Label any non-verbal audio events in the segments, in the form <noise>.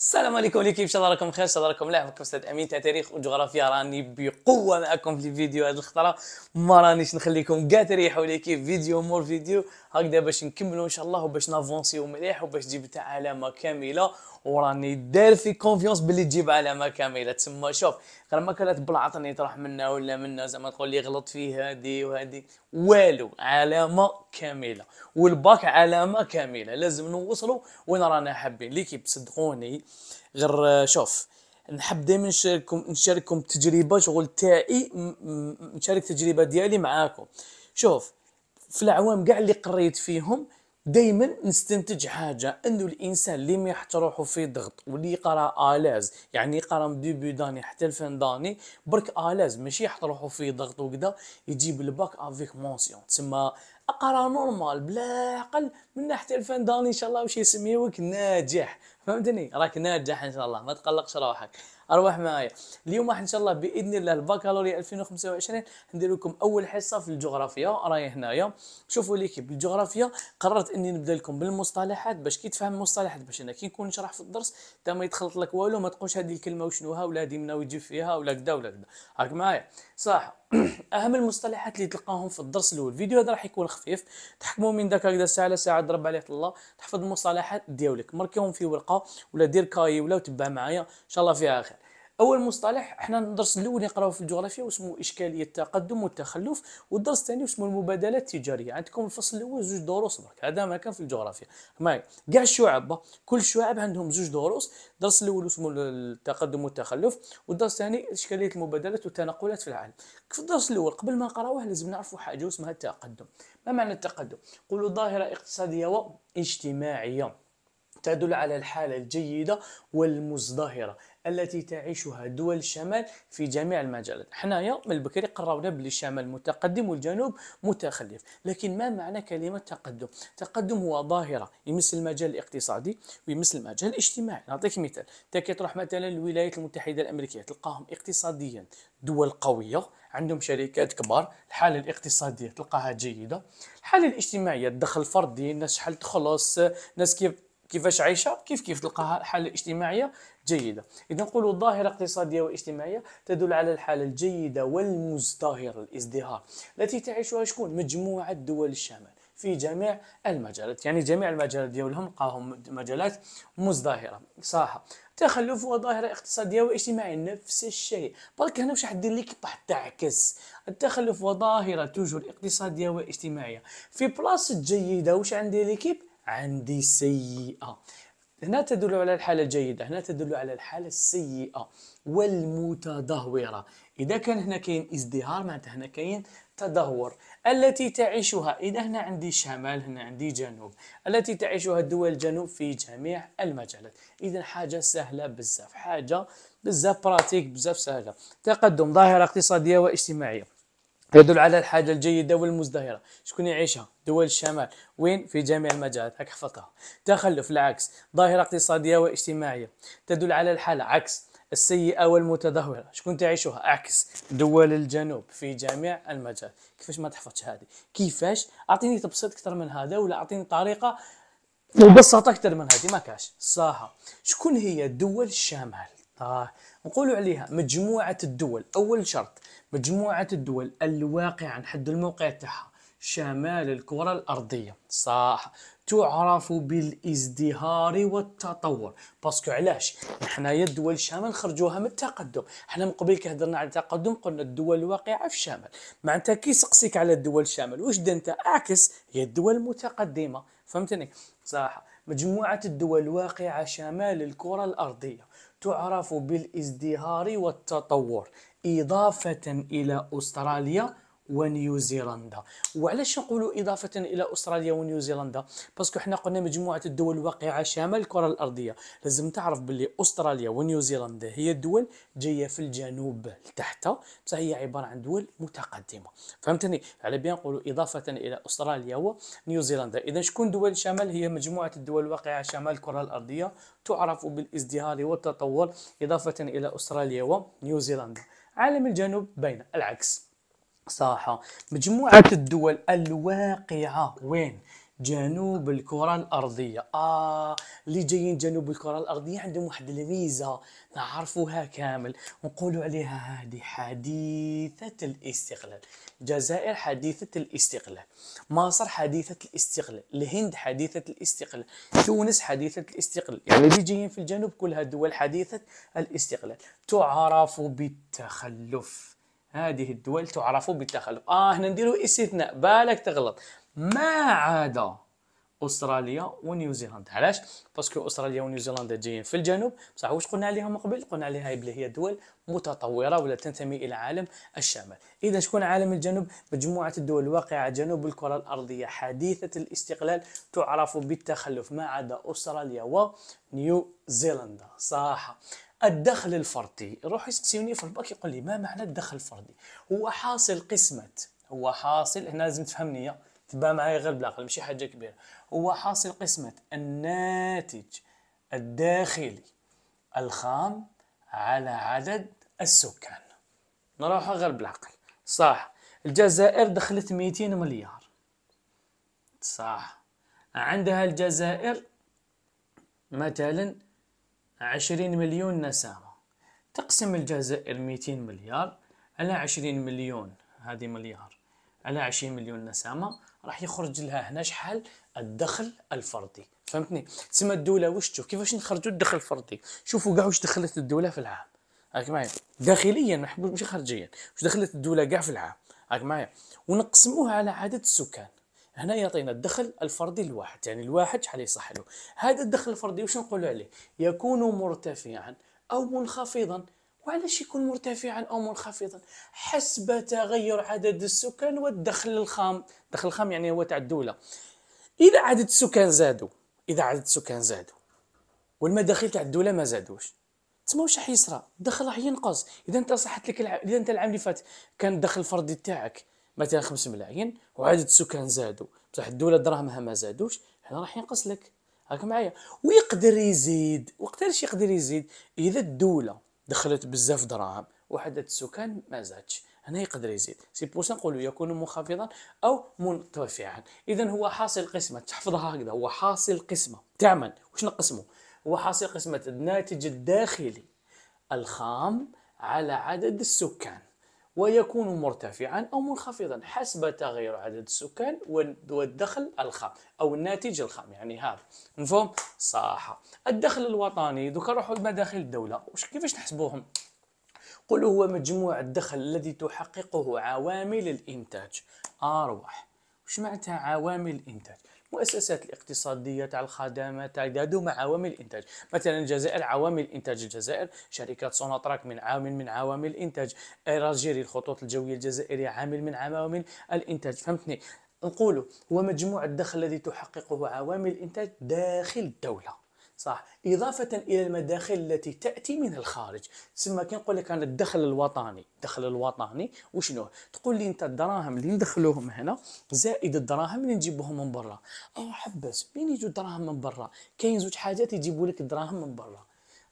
السلام عليكم ليكيب ان شاء الله راكم بخير ان شاء الله راكم ملاح معكم استاذ امين تاع تاريخ وجغرافيا راني بقوه معكم في الفيديو هذه الخطره ما رانيش نخليكم كاع تريحوا ليكيب فيديو مور فيديو هكذا باش نكملوا ان شاء الله وباش نافونسيو مليح وباش تاع علامه كامله وراني دار في كونفيونس باللي تجيب علامه كامله تسمى شوف راه ما كانت بلعطن يطرح منا ولا منا زعما تقول لي غلط في هادي وهادي والو علامه كامله والباك علامه كامله لازم نوصلوا وين رانا حابين ليكيب صدقوني غير شوف نحب دائما نشارككم نشارككم تجربه شغل تاعي نشارك التجربه ديالي معاكم شوف في الاعوام كاع اللي قريت فيهم دائما نستنتج حاجه انه الانسان اللي ما يحط روحه في ضغط واللي يقرا الاز يعني يقرا من ديبي داني حتى الفان داني برك الاز ماشي يحط روحه في ضغط وكذا يجيب الباك افيك مونسيون تسمى اقرا نورمال بلا عقل من ناحيه الفان داني ان شاء الله واش يسميوك ناجح فهمتني راك ناجح ان شاء الله ما تقلقش روحك ارواح معايا اليوم راح ان شاء الله باذن الله البكالوريا 2025 ندير لكم اول حصه في الجغرافيا راهي هنايا شوفوا ليكيب الجغرافيا قررت اني نبدا لكم بالمصطلحات باش كي تفهم المصطلحات باش انا كي نكون نشرح في الدرس حتى ما يتخلط لك والو ما تقولش هذه الكلمه وشنوها ولا هذه منها ويجيب فيها ولا كدا ولا كدا هاك معايا صح <clears throat> اهم المصطلحات اللي تلقاهم في الدرس الاول الفيديو هذا راح يكون خفيف تحكموا من داك هكذا ساعه على ساعه ضرب عليه الله تحفظ المصطلحات ديالك مركيهم في ورقه ولا دير كاي ولا تبع معايا ان شاء الله فيها خير اول مصطلح احنا الدرس الاول نقراوه في الجغرافيا واسمه اشكاليه التقدم والتخلف والدرس الثاني اسمه المبادلات التجاريه عندكم الفصل الاول زوج دروس برك هذا ما كان في الجغرافيا ما كاع الشعب كل شعب عندهم زوج دروس الدرس الاول اسمه التقدم والتخلف والدرس الثاني اشكاليه المبادلات والتنقلات في العالم في الدرس الاول قبل ما نقراوه لازم نعرفوا حاجه اسمها التقدم ما معنى التقدم قولوا ظاهره اقتصاديه واجتماعيه تدل على الحالة الجيدة والمزدهرة التي تعيشها دول الشمال في جميع المجالات حنايا من البكري قررنا بلي الشمال متقدم والجنوب متخلف لكن ما معنى كلمة تقدم تقدم هو ظاهرة يمس المجال الاقتصادي ويمس المجال الاجتماعي نعطيك مثال تكي تروح مثلا الولايات المتحدة الأمريكية تلقاهم اقتصاديا دول قوية عندهم شركات كبار الحالة الاقتصادية تلقاها جيدة الحالة الاجتماعية الدخل الفردي الناس شحال تخلص ناس كيف كيفاش عايشه كيف كيف تلقاها الحاله الاجتماعيه جيدة إذا نقول ظاهرة اقتصادية واجتماعية تدل على الحالة الجيدة والمزدهرة الازدهار التي تعيشها شكون مجموعة دول الشمال في جميع المجالات يعني جميع المجالات ديالهم لقاهم مجالات مزدهره صح التخلف هو ظاهره اقتصاديه واجتماعيه نفس الشيء برك هنا واش حدير لك باه تعكس التخلف هو ظاهره توجد اقتصاديه واجتماعيه في بلاصه جيده واش عندي ليكيب عندي سيئه هنا تدل على الحالة الجيدة هنا تدل على الحالة السيئة والمتدهورة إذا كان هنا كاين ازدهار معناتها هنا كاين تدهور التي تعيشها إذا هنا عندي شمال هنا عندي جنوب التي تعيشها الدول الجنوب في جميع المجالات إذا حاجة سهلة بزاف حاجة بزاف براتيك بزاف سهلة تقدم ظاهرة اقتصادية واجتماعية يدل على الحاجة الجيدة والمزدهرة شكون يعيشها دول الشمال وين في جميع المجالات هك حفظتها تخلف العكس ظاهرة اقتصادية واجتماعية تدل على الحالة عكس السيئة والمتدهورة شكون تعيشوها عكس دول الجنوب في جميع المجالات كيفاش ما تحفظش هذه كيفاش اعطيني تبسيط اكثر من هذا ولا اعطيني طريقة مبسطة اكثر من هذه ما كاش صاها شكون هي دول الشمال آه. نقولوا عليها مجموعة الدول أول شرط مجموعة الدول الواقعة عن حد الموقع تاعها شمال الكرة الأرضية صح تعرف بالازدهار والتطور باسكو علاش حنايا دول الشمال خرجوها من التقدم حنا من قبل كهضرنا على التقدم قلنا الدول الواقعه في الشمال معناتها كي سقسيك على الدول الشمال واش انت اعكس هي الدول المتقدمه فهمتني صح مجموعه الدول الواقعه شمال الكره الارضيه تعرف بالازدهار والتطور اضافه الى استراليا ونيوزيلندا وعلاش نقولوا اضافه الى استراليا ونيوزيلندا باسكو حنا قلنا مجموعه الدول الواقعه شمال الكره الارضيه لازم تعرف باللي استراليا ونيوزيلندا هي الدول جايه في الجنوب لتحت بصح هي عباره عن دول متقدمه فهمتني على بيان نقولوا اضافه الى استراليا ونيوزيلندا اذا شكون دول الشمال هي مجموعه الدول الواقعه شمال الكره الارضيه تعرف بالازدهار والتطور اضافه الى استراليا ونيوزيلندا عالم الجنوب بين العكس صح مجموعة الدول الواقعة وين؟ جنوب الكرة الأرضية آه اللي جايين جنوب الكرة الأرضية عندهم واحد الميزة نعرفوها كامل ونقولوا عليها هذه حديثة الاستقلال الجزائر حديثة الاستقلال مصر حديثة الاستقلال الهند حديثة الاستقلال تونس حديثة الاستقلال يعني اللي جايين في الجنوب كلها دول حديثة الاستقلال تعرف بالتخلف هذه الدول تعرف بالتخلف اه هنا نديروا استثناء بالك تغلط ما عدا استراليا ونيوزيلندا علاش باسكو استراليا ونيوزيلندا جايين في الجنوب بصح واش قلنا عليهم قبل قلنا عليها بلي هي دول متطوره ولا تنتمي الى عالم الشمال اذا شكون عالم الجنوب مجموعه الدول الواقعه جنوب الكره الارضيه حديثه الاستقلال تعرف بالتخلف ما عدا استراليا ونيوزيلندا صح الدخل الفردي يروح يسقسيوني في الباك يقول لي ما معنى الدخل الفردي هو حاصل قسمة هو حاصل هنا لازم تفهمني تبان معايا غير بالعقل ماشي حاجه كبيره هو حاصل قسمه الناتج الداخلي الخام على عدد السكان نروح غير بالعقل صح الجزائر دخلت 200 مليار صح عندها الجزائر مثلا عشرين مليون نسمة تقسم الجزائر ميتين مليار على عشرين مليون هذه مليار على عشرين مليون نسمة راح يخرج لها هنا شحال الدخل الفردي فهمتني تسمى الدولة واش تشوف كيفاش نخرجوا الدخل الفردي شوفوا كاع واش دخلت الدولة في العام هاك معايا داخليا ماشي خارجيا واش دخلت الدولة كاع في العام هاك معايا ونقسموها على عدد السكان هنا يعطينا الدخل الفردي الواحد يعني الواحد شحال يصح له هذا الدخل الفردي واش نقولوا عليه يكون مرتفعا او منخفضا وعلاش يكون مرتفعا او منخفضا حسب تغير عدد السكان والدخل الخام الدخل الخام يعني هو تاع الدوله اذا عدد السكان زادوا اذا عدد السكان زادوا والمداخيل تاع الدوله ما زادوش تسمى واش راح يصرى الدخل راح ينقص اذا انت صحت لك الع... اذا انت العام اللي فات كان الدخل الفردي تاعك مثلا 5 ملايين وعدد السكان زادوا بصح الدوله دراهمها ما زادوش هنا راح ينقص لك هاك معايا ويقدر يزيد وقتاش يقدر يزيد اذا الدوله دخلت بزاف دراهم وعدد السكان ما زادش هنا يقدر يزيد سي بوسا نقولوا يكون منخفضا او مرتفعا اذا هو حاصل قسمه تحفظها هكذا هو حاصل قسمه تعمل واش نقسمه هو حاصل قسمه الناتج الداخلي الخام على عدد السكان ويكون مرتفعا أو منخفضا حسب تغير عدد السكان والدخل الخام أو الناتج الخام يعني هذا مفهوم صح الدخل الوطني دوكا نروحوا لمداخل الدولة كيفاش نحسبوهم قولوا هو مجموع الدخل الذي تحققه عوامل الإنتاج أرواح وش معناتها عوامل الإنتاج مؤسسات الاقتصاديه تاع الخدمات تاع دادو مع عوامل الانتاج مثلا الجزائر عوامل انتاج الجزائر شركه سوناتراك من عامل من عوامل الانتاج ايراجيري الخطوط الجويه الجزائريه عامل من عوامل الانتاج فهمتني نقولوا هو مجموع الدخل الذي تحققه عوامل الانتاج داخل الدوله صح اضافه الى المداخل التي تاتي من الخارج تسمى كي نقول لك انا الدخل الوطني الدخل الوطني وشنو تقول لي انت الدراهم اللي ندخلوهم هنا زائد الدراهم اللي نجيبوهم من برا او حبس مين يجوا الدراهم من برا كاين زوج حاجات يجيبوا لك الدراهم من برا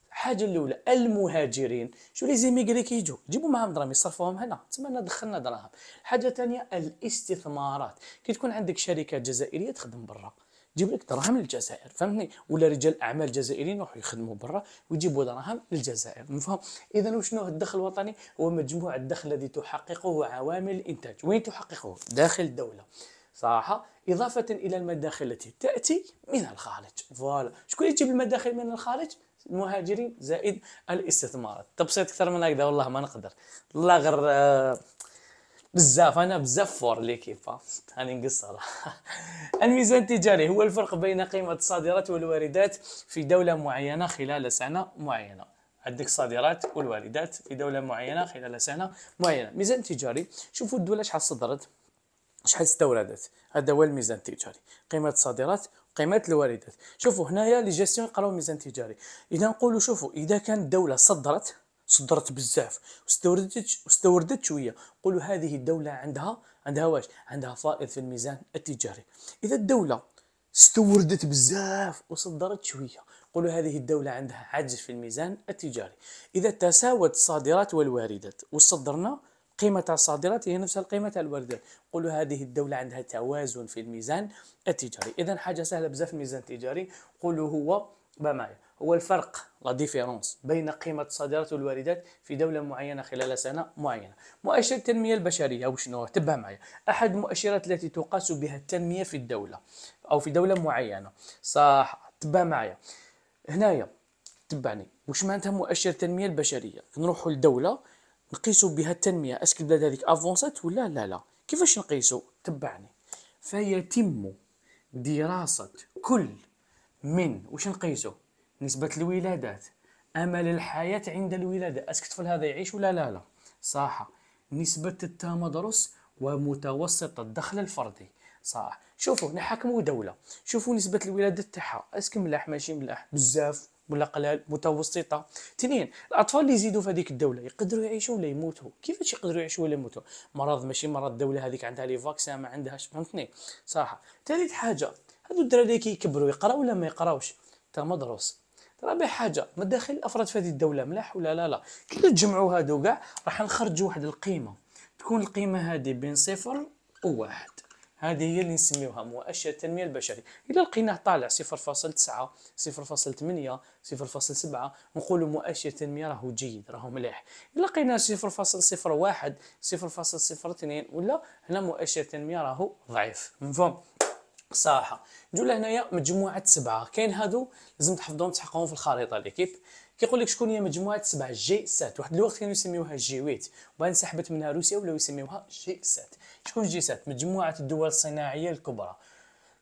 الحاجه الاولى المهاجرين شو لي زيميغري كيجوا جيبوا معاهم دراهم يصرفوهم هنا تسمى دخلنا دراهم الحاجه الثانيه الاستثمارات كي تكون عندك شركه جزائريه تخدم برا جيب لك دراهم للجزائر فهمتني ولا رجال اعمال جزائريين يروحوا يخدموا برا ويجيبوا دراهم للجزائر مفهوم اذا وشنو الدخل الوطني هو مجموع الدخل الذي تحققه عوامل الانتاج وين تحققه داخل الدوله صراحة إضافة إلى المداخل التي تأتي من الخارج فوالا شكون يجيب المداخل من الخارج المهاجرين زائد الاستثمارات تبسيط أكثر من هكذا والله ما نقدر الله غير آه، بزاف انا بزاف فور ليكيب هاني نقصر <laughs> الميزان التجاري هو الفرق بين قيمه الصادرات والواردات في دوله معينه خلال سنه معينه عندك الصادرات والواردات في دوله معينه خلال سنه معينه ميزان تجاري شوفوا الدوله شحال صدرت شحال استوردت هذا هو الميزان التجاري قيمه الصادرات قيمه الواردات شوفوا هنايا لي جيستيون يقراو الميزان التجاري اذا نقولوا شوفوا اذا كانت دوله صدرت صدرت بزاف واستوردت واستوردت شويه قولوا هذه الدوله عندها عندها واش عندها فائض في الميزان التجاري اذا الدوله استوردت بزاف وصدرت شويه قولوا هذه الدولة عندها عجز في الميزان التجاري إذا تساوت الصادرات والواردات وصدرنا قيمة الصادرات هي نفس القيمة الواردات قولوا هذه الدولة عندها توازن في الميزان التجاري إذا حاجة سهلة بزاف الميزان التجاري قولوا هو بمعنى هو الفرق لا ديفيرونس بين قيمة الصادرات والواردات في دولة معينة خلال سنة معينة مؤشر التنمية البشرية وشنو تبه معي أحد المؤشرات التي تقاس بها التنمية في الدولة أو في دولة معينة صح تبه معي هنايا تبعني واش معناتها مؤشر التنمية البشرية نروحوا لدولة نقيسوا بها التنمية اسك البلاد هذيك افونسات ولا لا لا كيفاش نقيسوا تبعني فيتم دراسة كل من واش نقيسوا نسبة الولادات أمل الحياة عند الولادة أسك الطفل هذا يعيش ولا لا لا صح نسبة التمدرس ومتوسط الدخل الفردي صح شوفوا نحكموا دولة شوفوا نسبة الولادة تاعها اسك ملاح ماشي ملاح بزاف ولا قلال متوسطه اثنين الاطفال اللي يزيدوا في هذيك الدوله يقدروا يعيشوا ولا يموتوا كيفاش يقدروا يعيشوا ولا يموتوا مرض ماشي مرض الدوله هذيك عندها لي فاكسان ما عندهاش فهمتني صح ثالث حاجه هذو الدراري كي يكبروا يقراوا ولا ما يقراوش تمدرس راه حاجه ما داخل الافراد في هذه الدوله ملاح ولا لا لا كي تجمعوا هادو كاع راح نخرجوا واحد القيمه تكون القيمه هذه بين صفر وواحد هذه هي اللي نسميوها مؤشر التنميه البشريه الا لقيناه طالع 0.9 0.8 0.7 نقولوا مؤشر التنميه راهو جيد راهو مليح الا لقيناه 0.01 0.02 ولا هنا مؤشر التنميه راهو ضعيف مفهوم صراحه نجيو لهنايا مجموعه سبعه كاين هادو لازم تحفظهم تحققهم في الخريطه ليكيب كيقول لك شكون هي مجموعه سبعه جي سات واحد الوقت كانوا يسميوها جي ويت وبعد انسحبت منها روسيا ولاو يسميوها جي سات شكون جي سات مجموعه الدول الصناعيه الكبرى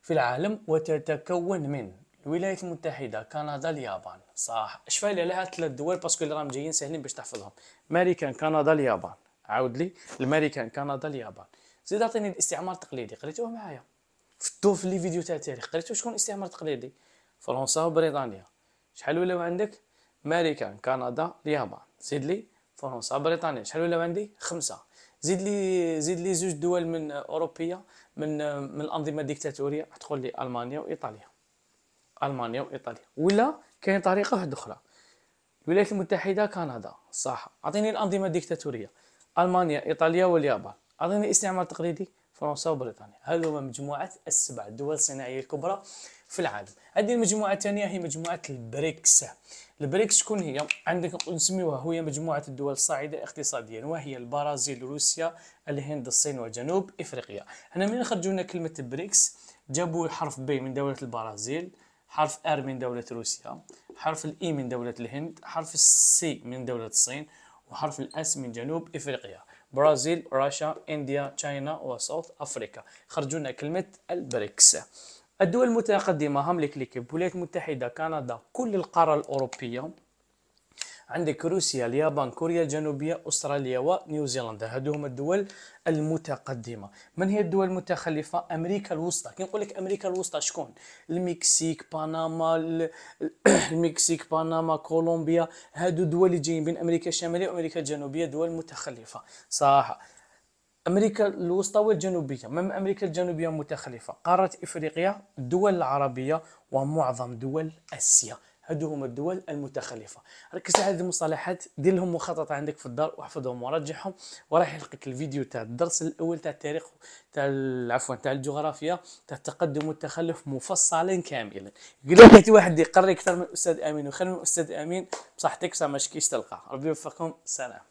في العالم وتتكون من الولايات المتحده كندا اليابان صح اشفالي على هاد ثلاث دول باسكو اللي راهم جايين ساهلين باش تحفظهم امريكان كندا اليابان عاود لي امريكان كندا اليابان زيد عطيني الاستعمار التقليدي قريتوه معايا فتو في لي فيديو تاع التاريخ قريتو شكون الاستعمار التقليدي فرنسا وبريطانيا شحال ولاو عندك امريكان كندا اليابان زيد لي فرنسا بريطانيا شحال ولاو عندي خمسه زيد لي زيد لي زوج دول من اوروبيه من من الانظمه الديكتاتوريه تقول لي المانيا وايطاليا المانيا وايطاليا ولا كاين طريقه واحده اخرى الولايات المتحده كندا صح اعطيني الانظمه الديكتاتوريه المانيا ايطاليا واليابان اعطيني استعمار تقليدي فرنسا وبريطانيا هذو هما مجموعة السبع الدول الصناعية الكبرى في العالم هذه المجموعة الثانية هي مجموعة البريكس البريكس شكون هي عندك نسميوها هي مجموعة الدول الصاعدة اقتصاديا وهي البرازيل روسيا الهند الصين وجنوب افريقيا هنا من خرجونا لنا كلمة بريكس جابوا حرف بي من دولة البرازيل حرف ار من دولة روسيا حرف الاي e من دولة الهند حرف السي من دولة الصين وحرف الاس من جنوب افريقيا برازيل راشا انديا تشاينا وساوث افريكا خرجونا كلمه البريكس الدول المتقدمه هم ليكيب الولايات المتحده كندا كل القاره الاوروبيه عندك روسيا اليابان كوريا الجنوبية أستراليا ونيوزيلندا هذو هما الدول المتقدمة من هي الدول المتخلفة أمريكا الوسطى كي نقول لك أمريكا الوسطى شكون المكسيك بنما <clears throat> المكسيك بنما كولومبيا هادو دول اللي جايين بين أمريكا الشمالية وأمريكا الجنوبية دول متخلفة صح امريكا الوسطى والجنوبيه من امريكا الجنوبيه متخلفه قاره افريقيا الدول العربيه ومعظم دول اسيا هادو هما الدول المتخلفه ركز على هذه المصطلحات دير لهم مخطط عندك في الدار واحفظهم وراجعهم وراح يلقيك الفيديو تاع الدرس الاول تاع التاريخ تاع عفوا تاع الجغرافيا تاع التقدم والتخلف مفصلا كاملا قلت واحد يقري اكثر من الاستاذ امين وخير من الاستاذ امين بصحتك بصح ماشكيش تلقى ربي يوفقكم سلام